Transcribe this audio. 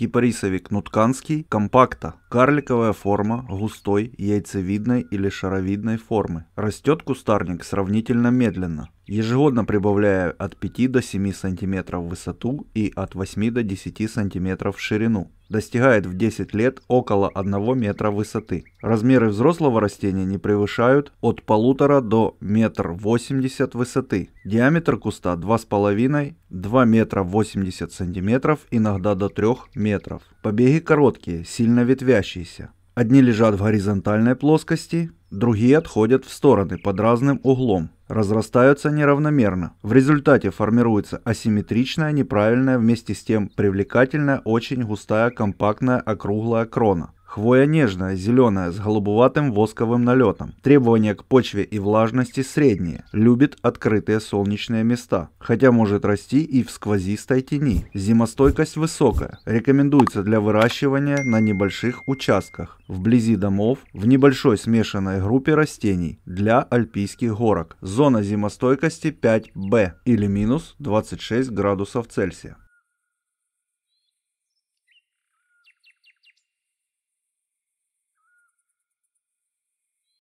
Кипарисовик нутканский, компакта, карликовая форма, густой, яйцевидной или шаровидной формы. Растет кустарник сравнительно медленно, ежегодно прибавляя от 5 до 7 см в высоту и от 8 до 10 см в ширину. Достигает в 10 лет около 1 метра высоты. Размеры взрослого растения не превышают от 1,5 до 1,80 м высоты. Диаметр куста 2,5-2 метра 80 см, иногда до 3 метров. Побеги короткие, сильно ветвящиеся. Одни лежат в горизонтальной плоскости, Другие отходят в стороны под разным углом, разрастаются неравномерно. В результате формируется асимметричная, неправильная, вместе с тем привлекательная, очень густая, компактная, округлая крона. Хвоя нежная, зеленая, с голубоватым восковым налетом. Требования к почве и влажности средние. Любит открытые солнечные места, хотя может расти и в сквозистой тени. Зимостойкость высокая. Рекомендуется для выращивания на небольших участках, вблизи домов, в небольшой смешанной группе растений для альпийских горок. Зона зимостойкости 5 b или минус 26 градусов Цельсия.